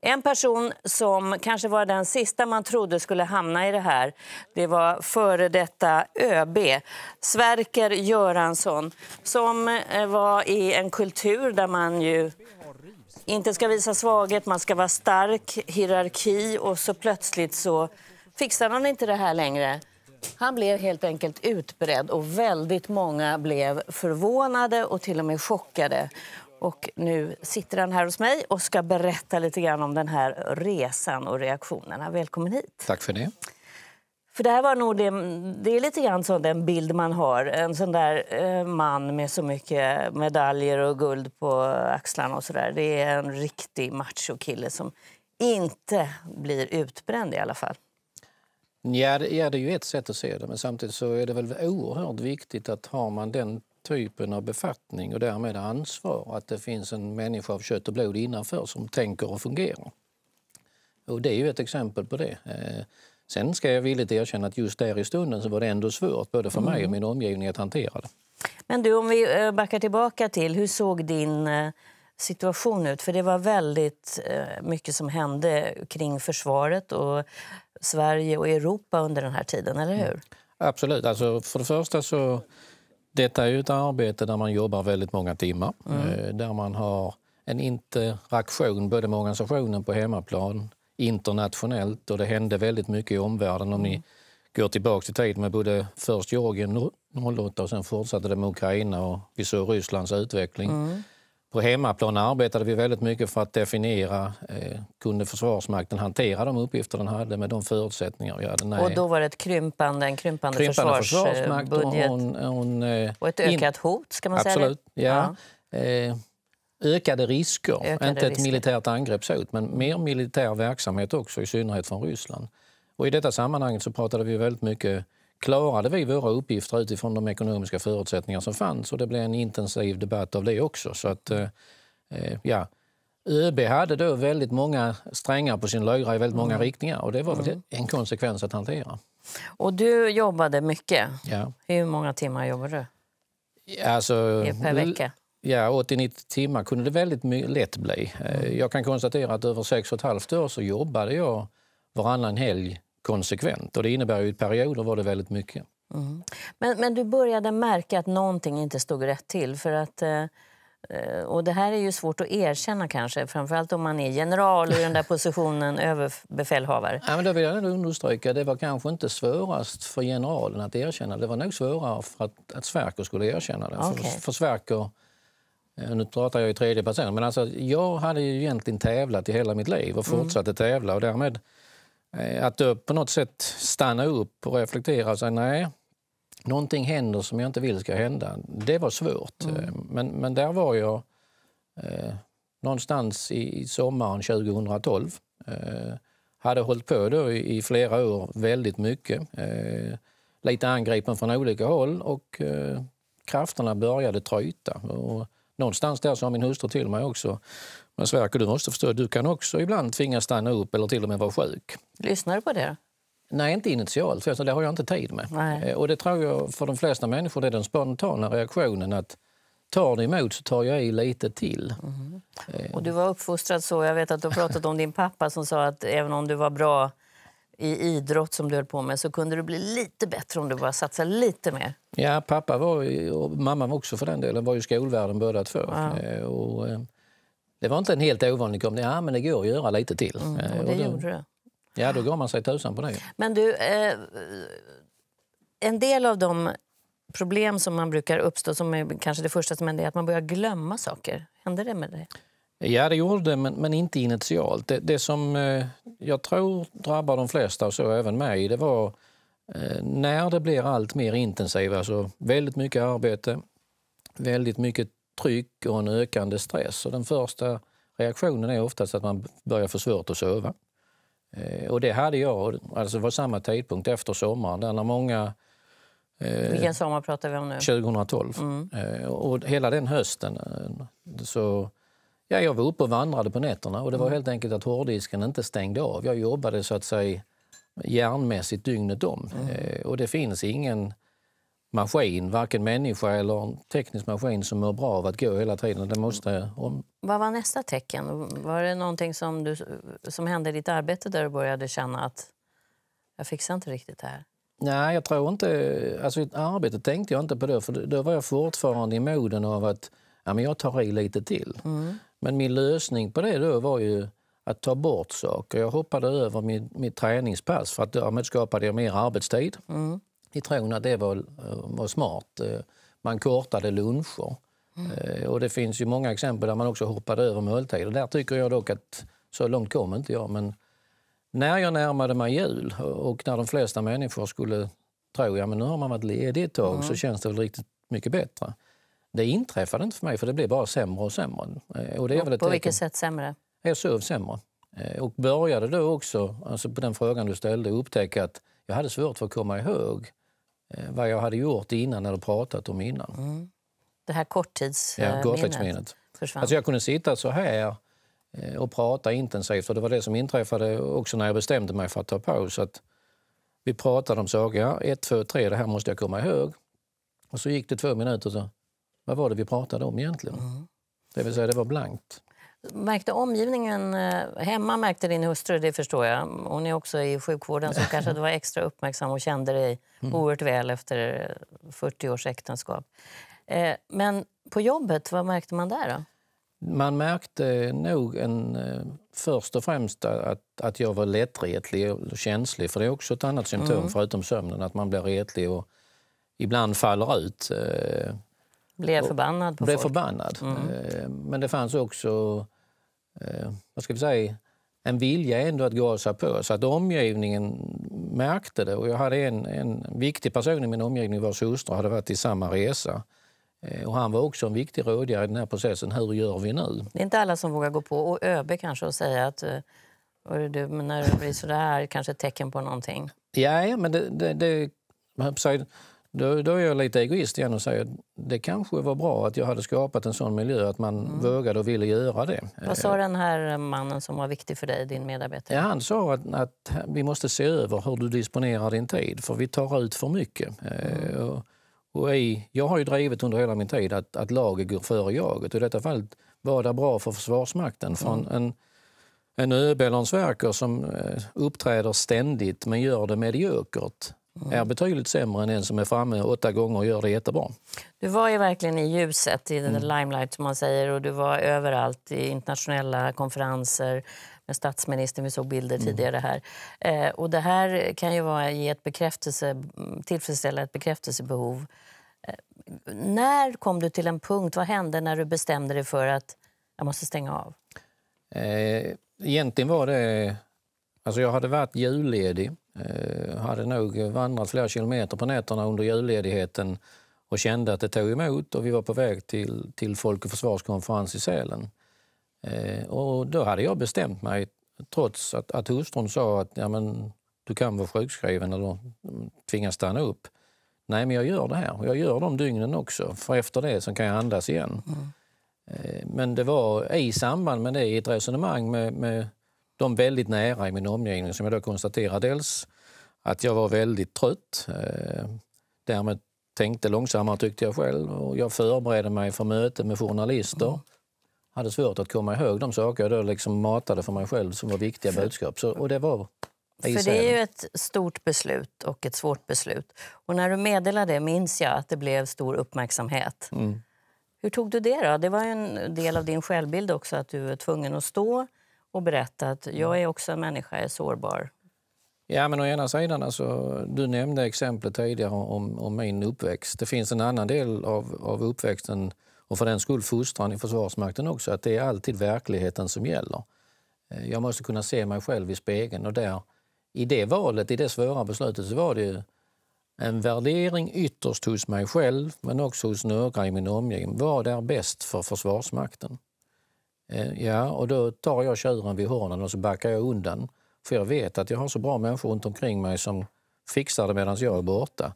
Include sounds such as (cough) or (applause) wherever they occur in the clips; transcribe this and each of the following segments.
En person som kanske var den sista man trodde skulle hamna i det här det var före detta ÖB, Sverker Göransson som eh, var i en kultur där man ju inte ska visa svaghet, man ska vara stark, hierarki och så plötsligt så fixade han inte det här längre. Han blev helt enkelt utbredd och väldigt många blev förvånade och till och med chockade. Och nu sitter han här hos mig och ska berätta lite grann om den här resan och reaktionerna. Välkommen hit. Tack för det. För det här var nog det, det är lite grann sån den bild man har. En sån där eh, man med så mycket medaljer och guld på axlarna och sådär. Det är en riktig machokille som inte blir utbränd i alla fall. det, ja, det är ju ett sätt att se det, men samtidigt så är det väl oerhört viktigt att har man den typen av befattning och därmed ansvar att det finns en människa av kött och blod innanför som tänker och fungerar. Och det är ju ett exempel på det. Eh, sen ska jag villigt erkänna att just där i stunden så var det ändå svårt både för mig och mm. min omgivning att hantera det. Men du, om vi eh, backar tillbaka till hur såg din eh, situation ut? För det var väldigt mycket som hände kring försvaret och Sverige och Europa under den här tiden, eller hur? Mm. Absolut. Alltså, för det första så detta är ju ett arbete där man jobbar väldigt många timmar, mm. Eh, där man har en interaktion både med organisationen på hemmaplan, internationellt och det hände väldigt mycket i omvärlden. Om ni mm. går tillbaka i tiden med både först Georgien 08 och sen fortsatte det med Ukraina och vi såg Rysslands utveckling. Mm. På hemmaplan arbetade vi väldigt mycket för att definiera eh, kunde Försvarsmakten hantera de uppgifter den hade med de förutsättningar vi hade. Nej. Och då var det ett krympande, en krympande, krympande försvarsbudget och, och, eh, och, och, ett ökat hot? ska man absolut, säga det? Ja. ja. Eh, ökade risker, ökade inte risker. ett militärt angreppshot men mer militär verksamhet också, i synnerhet från Ryssland. Och I detta sammanhang så pratade vi väldigt mycket klarade vi våra uppgifter utifrån de ekonomiska förutsättningar som fanns och det blev en intensiv debatt av det också. Så att, eh, eh, ja, ÖB hade då väldigt många strängar på sin lyra i väldigt många mm. riktningar och det var mm. en konsekvens att hantera. Och du jobbade mycket. Ja. Hur många timmar jobbade du? Alltså, per vecka? Ja, 80-90 timmar kunde det väldigt lätt bli. Eh, mm. Jag kan konstatera att över 6,5 år så jobbade jag varannan helg konsekvent. Och det innebär ju att perioder var det väldigt mycket. Mm. Men, men du började märka att någonting inte stod rätt till. För att, eh, eh, och det här är ju svårt att erkänna kanske, framförallt om man är general i den där positionen (laughs) överbefälhavare. Ja, men det vill jag understryka, det var kanske inte svårast för generalen att erkänna. Det var nog svårare för att, att Sverker skulle erkänna det. Okay. För, för Sverker, eh, nu pratar jag i tredje person, men alltså, jag hade ju egentligen tävlat i hela mitt liv och mm. fortsatte mm. tävla och därmed Eh, att då på något sätt stanna upp och reflektera och säga nej, någonting händer som jag inte vill ska hända. Det var svårt. Mm. Eh, men, men där var jag eh, någonstans i, i sommaren 2012. Eh, hade hållit på då i, i flera år väldigt mycket. Eh, lite angripen från olika håll och eh, krafterna började tryta. Och någonstans där sa min hustru till mig också men Sverker, du måste förstå, du kan också ibland tvingas stanna upp eller till och med vara sjuk. Lyssnar du på det? Nej, inte initialt. För det har jag inte tid med. Nej. Eh, och det tror jag för de flesta människor är den spontana reaktionen att tar det emot så tar jag i lite till. Mm. Eh. Och du var uppfostrad så. Jag vet att du pratat om din pappa som sa att även om du var bra i idrott som du höll på med så kunde du bli lite bättre om du bara satsade lite mer. Ja, pappa var ju, och mamma också för den delen, var ju skolvärlden båda två. Ja. Eh, och, det var inte en helt ovanlig kommentar. Ja, men det går att göra lite till. Mm, eh, och det och då, gjorde du. Ja, då gav man sig tusan på det. Men du, eh, en del av de problem som man brukar uppstå, som är kanske det första som händer, är att man börjar glömma saker. Hände det med dig? Ja, det gjorde det, men, men inte initialt. Det, det som eh, jag tror drabbar de flesta, och så även mig, det var eh, när det blir allt mer intensivt, alltså väldigt mycket arbete, väldigt mycket tryck och en ökande stress. Och den första reaktionen är oftast att man börjar få svårt att sova. Eh, och det hade jag, alltså var samma tidpunkt efter sommaren, där när många Eh, Vilken sommar pratar vi om nu? 2012. Mm. Eh, och hela den hösten eh, så... Ja, jag var uppe och vandrade på nätterna och det var mm. helt enkelt att hårddisken inte stängde av. Jag jobbade så att säga järnmässigt dygnet om. Mm. Eh, och det finns ingen maskin, varken människa eller en teknisk maskin som mår bra av att gå hela tiden. Det måste om... Vad var nästa tecken? Var det någonting som, du, som hände i ditt arbete där du började känna att jag fixar inte riktigt det här? Nej, jag tror inte... Alltså, I arbetet tänkte jag inte på det, för då var jag fortfarande i moden av att ja, men jag tar i lite till. Mm. Men min lösning på det då var ju att ta bort saker. Jag hoppade över mitt, mitt träningspass för att därmed skapade jag mer arbetstid. Mm i tron att det var, eh, var smart. Eh, man kortade luncher. Mm. Eh, och det finns ju många exempel där man också hoppade över måltider. Där tycker jag dock att så långt kom inte jag. Men när jag närmade mig jul och när de flesta människor skulle tro att ja, nu har man varit ledig ett tag mm. så känns det väl riktigt mycket bättre. Det inträffade inte för mig för det blev bara sämre och sämre. Och det är och väl på vilket sätt sämre? Jag sov sämre. Och började då också, alltså på den frågan du ställde, upptäcka att jag hade svårt för att komma ihåg Eh, vad jag hade gjort innan eller pratat om innan. Mm. Det här korttidsminnet? Ja, eh, Försvann. Alltså jag kunde sitta så här eh, och prata intensivt. För det var det som inträffade också när jag bestämde mig för att ta paus. Att vi pratade om saker. Ja, ett, två, tre, det här måste jag komma ihåg. Och så gick det två minuter. Så, vad var det vi pratade om egentligen? Mm. Det vill säga, det var blankt. Märkte omgivningen eh, hemma märkte din hustru, det förstår jag. Hon är också i sjukvården så kanske du var extra uppmärksam och kände dig mm. oerhört väl efter 40 eh, års äktenskap. Eh, men på jobbet, vad märkte man där då? Man märkte nog en, först och främst att, att jag var lättretlig och känslig. För det är också ett annat symptom mm. förutom sömnen, att man blir retlig och ibland faller ut. Blev förbannad på blev folk. Förbannad. Mm. Eh, men det fanns också, eh, vad ska vi säga, en vilja ändå att gasa på. Så att omgivningen märkte det. Och jag hade en, en viktig person i min omgivning vars hustru hade varit i samma resa. Eh, och han var också en viktig rådgivare i den här processen. Hur gör vi nu? Det är inte alla som vågar gå på. Och ÖB kanske och säga att du, när du blir sådär kanske ett tecken på någonting. Ja, men det, det, det då, då, är jag lite egoist igen och säger att det kanske var bra att jag hade skapat en sån miljö att man mm. vågade och ville göra det. Vad sa den här mannen som var viktig för dig, din medarbetare? Ja, han sa att, att, vi måste se över hur du disponerar din tid för vi tar ut för mycket. Mm. Eh, och, och i, jag har ju drivit under hela min tid att, att laget går före jaget och i detta fallet var det bra för Försvarsmakten. Från mm. en, en ÖB eller en som eh, uppträder ständigt men gör det mediokert är betydligt sämre än en som är framme åtta gånger och gör det jättebra. Du var ju verkligen i ljuset, i den mm. limelight som man säger och du var överallt i internationella konferenser med statsministern, vi såg bilder mm. tidigare här. Eh, och det här kan ju vara, ge ett bekräftelse, tillfredsställa ett bekräftelsebehov. Eh, när kom du till en punkt, vad hände när du bestämde dig för att jag måste stänga av? Eh, egentligen var det... Alltså jag hade varit julledig Eh, hade nog vandrat flera kilometer på nätterna under julledigheten och kände att det tog emot och vi var på väg till, till Folk och försvarskonferens i Sälen. Eh, och då hade jag bestämt mig, trots att, att hustrun sa att ja, men, du kan vara sjukskriven eller tvingas stanna upp. Nej, men jag gör det här jag gör de dygnen också, för efter det så kan jag andas igen. Mm. Eh, men det var i samband med det, i ett resonemang med, med de väldigt nära i min omgivning som jag då konstaterade... dels att jag var väldigt trött. Eh, därmed tänkte långsammare tyckte jag själv och jag förberedde mig för möten med journalister. Mm. Hade svårt att komma ihåg de saker jag då liksom matade för mig själv som var viktiga för, budskap. Så, och det var för det är ju ett stort beslut och ett svårt beslut. Och när du meddelade det minns jag att det blev stor uppmärksamhet. Mm. Hur tog du det då? Det var en del av din självbild också att du var tvungen att stå och berätta att jag mm. är också en människa, jag är sårbar. Ja, men å ena sidan, alltså, du nämnde exemplet tidigare om, om min uppväxt. Det finns en annan del av, av uppväxten och för den skull fostran i Försvarsmakten också, att det är alltid verkligheten som gäller. Eh, jag måste kunna se mig själv i spegeln och där, i det valet, i det svåra beslutet, så var det en värdering ytterst hos mig själv, men också hos några i min omgivning. Vad är bäst för Försvarsmakten? Eh, ja, och då tar jag tjuren vid hornen och så backar jag undan. För jag vet att jag har så bra människor runt omkring mig som fixar det medan jag är borta.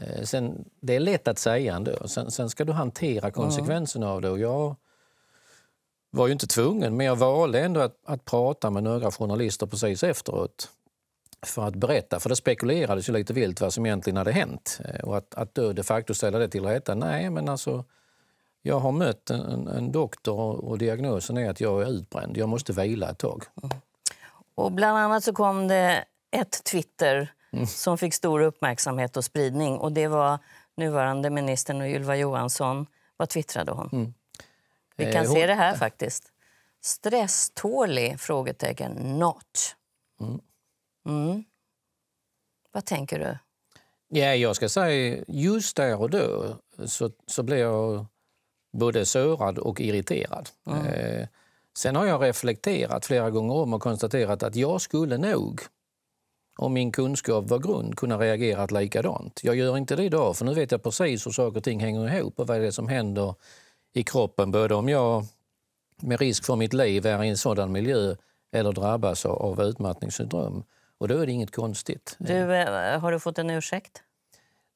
Eh, sen, det är lätt att säga ändå. Sen, sen ska du hantera konsekvenserna mm. av det. Och jag var ju inte tvungen, men jag valde ändå att, att prata med några journalister precis efteråt för att berätta. För det spekulerades ju lite vilt vad som egentligen hade hänt. Eh, och att, att då de facto ställa det till rätta, nej men alltså jag har mött en, en, doktor och diagnosen är att jag är utbränd. Jag måste vila ett tag. Mm. Och bland annat så kom det ett Twitter mm. som fick stor uppmärksamhet och spridning. Och Det var nuvarande ministern och Ylva Johansson. Vad twittrade hon? Mm. Vi eh, kan eh, hon... se det här faktiskt. Stresstålig? Frågetecken. Not. Mm. Vad tänker du? Ja, jag ska säga just där och då så, så blev jag både sörad och irriterad. Mm. Eh, sen har jag reflekterat flera gånger om och konstaterat att jag skulle nog, om min kunskap var grund, kunna reagera likadant. Jag gör inte det idag, för nu vet jag precis hur saker och ting hänger ihop och vad det är som händer i kroppen, både om jag med risk för mitt liv är i en sådan miljö eller drabbas av utmattningssyndrom. Och då är det inget konstigt. Du, eh, har du fått en ursäkt?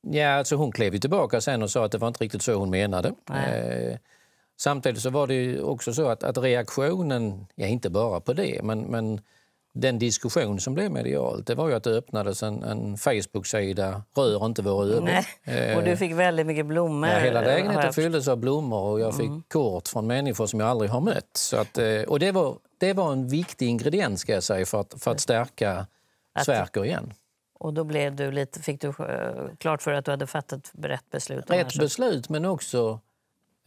Ja, alltså hon klev ju tillbaka sen och sa att det var inte riktigt så hon menade. Eh, samtidigt så var det också så att, att, reaktionen, ja inte bara på det, men, men den diskussion som blev medialt, det var ju att det öppnades en, en Facebook-sida, rör inte våra ögon. Eh, och du fick väldigt mycket blommor. Ja, hela lägenheten fylldes av blommor och jag fick mm. kort från människor som jag aldrig har mött. Så att, eh, och det var, det var en viktig ingrediens ska jag säga för att, för att stärka att, Sverker igen. Och då blev du lite, fick du eh, klart för att du hade fattat rätt beslut? Rätt beslut, men också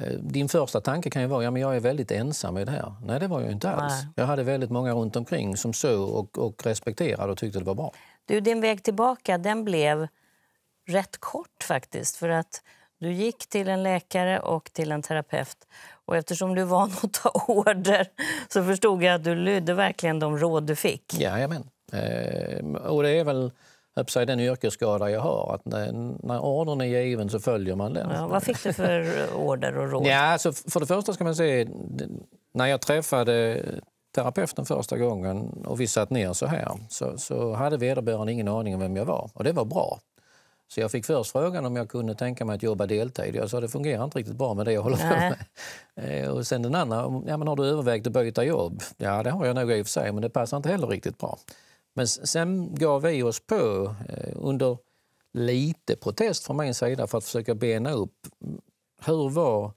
eh, din första tanke kan ju vara att ja, jag är väldigt ensam i det här. Nej, det var jag inte alls. Nej. Jag hade väldigt många runt omkring som såg och, och respekterade och tyckte det var bra. Du, din väg tillbaka den blev rätt kort faktiskt. För att du gick till en läkare och till en terapeut. Och eftersom du var van (laughs) att ta order så förstod jag att du lydde verkligen de råd du fick. Jajamän. Eh, och det är väl upp den yrkesskada jag har. Att när, när ordern är given så följer man den. Ja, vad fick du för order och råd? Ja, alltså, för det första ska man säga, när jag träffade terapeuten första gången och vi satt ner så här så, så hade vederbörande ingen aning om vem jag var. Och det var bra. Så jag fick först frågan om jag kunde tänka mig att jobba deltid. Jag sa det fungerar inte riktigt bra med det jag håller på med. Eh, och sen den andra, ja, men har du övervägt att byta jobb? Ja, det har jag nog i och för sig, men det passar inte heller riktigt bra. Men sen gav vi oss på eh, under lite protest från min sida för att försöka bena upp hur var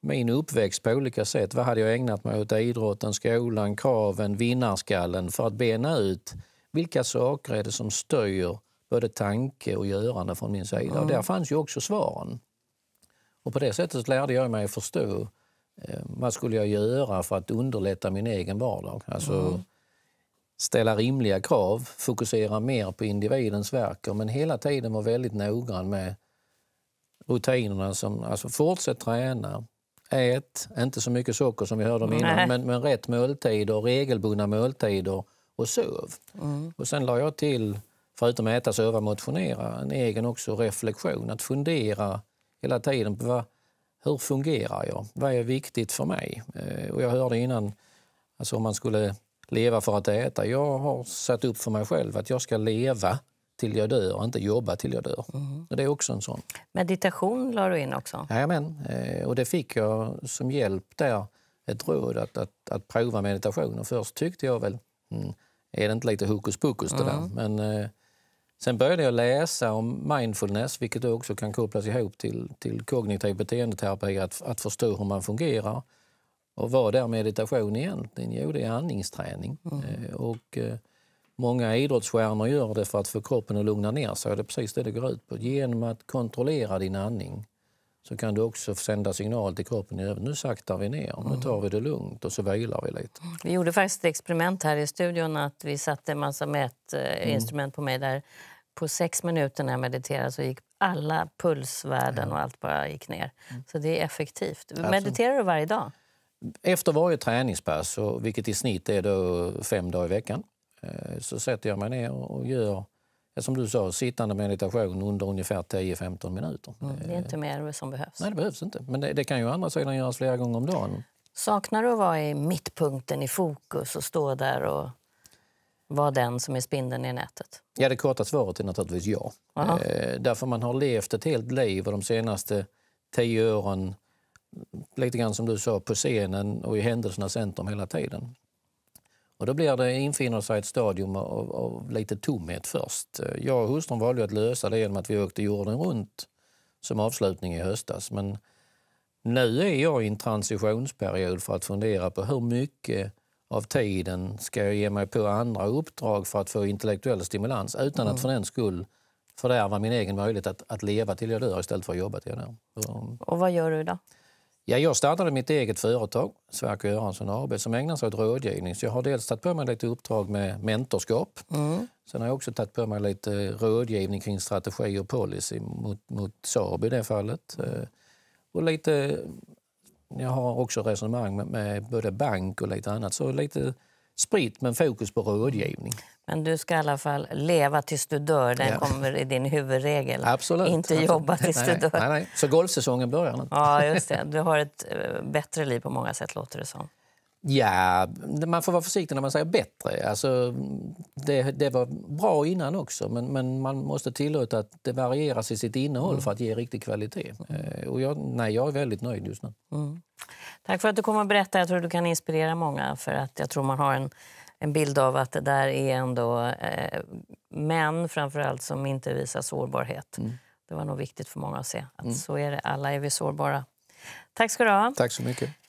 min uppväxt på olika sätt. Vad hade jag ägnat mig åt? Idrotten, skolan, kraven, vinnarskallen för att bena ut vilka saker är det som styr både tanke och görande från min sida. Mm. Och där fanns ju också svaren. Och på det sättet lärde jag mig förstå eh, vad skulle jag göra för att underlätta min egen vardag. Alltså, mm ställa rimliga krav, fokusera mer på individens verk men hela tiden vara väldigt noggrann med rutinerna. Som, alltså fortsätt träna, ät, inte så mycket socker som vi hörde om innan, men, men rätt måltider, regelbundna måltider och sov. Mm. Och sen la jag till, förutom äta, sova, motionera, en egen också reflektion. Att fundera hela tiden på vad, hur fungerar jag? Vad är viktigt för mig? Eh, och jag hörde innan, alltså om man skulle leva för att äta. Jag har satt upp för mig själv att jag ska leva till jag dör och inte jobba till jag dör. Mm. det är också en sån. Meditation la du in också? Jajamän, eh, och det fick jag som hjälp där, ett råd att, att, att prova meditation. Och först tyckte jag väl, mm, är det inte lite hokus pokus det mm. där? Men eh, sen började jag läsa om mindfulness, vilket också kan kopplas ihop till, till kognitiv beteendeterapi, att, att förstå hur man fungerar. Och vad är meditation egentligen? Jo, det är andningsträning. Mm. Eh, och eh, många idrottsstjärnor gör det för att få kroppen att lugna ner sig. Det är precis det det går ut på. Genom att kontrollera din andning så kan du också sända signal till kroppen nu saktar vi ner, nu mm. tar vi det lugnt och så vilar vi lite. Vi gjorde faktiskt ett experiment här i studion att vi satte en massa mätinstrument mm. på mig där på sex minuter när jag mediterade så gick alla pulsvärden och allt bara gick ner. Mm. Så det är effektivt. Mediterar du varje dag? efter varje träningspass, vilket i snitt är då fem dagar i veckan, eh, så sätter jag mig ner och gör som du sa, sittande meditation under ungefär 10-15 minuter. Mm. Det är inte mer som behövs. Nej, det behövs inte. Men det, det kan ju andra sidan göras flera gånger om dagen. Saknar du att vara i mittpunkten, i fokus och stå där och vara den som är spindeln i nätet? Ja, det korta svaret är naturligtvis ja. Eh, därför man har levt ett helt liv och de senaste tio åren lite grann som du sa, på scenen och i händelsernas centrum hela tiden. Och då blir det, infinner sig ett stadium av, av, lite tomhet först. Jag och hustrun valde att lösa det genom att vi åkte jorden runt som avslutning i höstas. Men nu är jag i en transitionsperiod för att fundera på hur mycket av tiden ska jag ge mig på andra uppdrag för att få intellektuell stimulans utan mm. att för den skull fördärva min egen möjlighet att, att leva till jag dör istället för att jobba till jag dör. Och vad gör du då? Ja, jag startade mitt eget företag, Sverker Göransson AB, som ägnar sig åt rådgivning. Så jag har dels tagit på mig lite uppdrag med mentorskap. Mm. Sen har jag också tagit på mig lite eh, rådgivning kring strategi och policy mot, mot Saab i det fallet. Eh, och lite, jag har också resonemang med, med både bank och lite annat. Så lite sprit men fokus på rådgivning. Men du ska i alla fall leva tills du dör. Den ja. kommer i din huvudregel. Absolut. Inte jobba tills nej, du dör. Nej, nej. Så golfsäsongen börjar nu. Ja, just det. Du har ett eh, bättre liv på många sätt, låter det som. Ja, man får vara försiktig när man säger bättre. Alltså, det, det var bra innan också, men, men, man måste tillåta att det varieras i sitt innehåll mm. för att ge riktig kvalitet. Eh, och jag, nej, jag är väldigt nöjd just nu. Mm. Tack för att du kom och berättade. Jag tror du kan inspirera många. för att Jag tror man har en, en bild av att det där är ändå eh, män framförallt som inte visar sårbarhet. Mm. Det var nog viktigt för många att se att mm. så är det. Alla är vi sårbara. Tack ska du ha. Tack så mycket.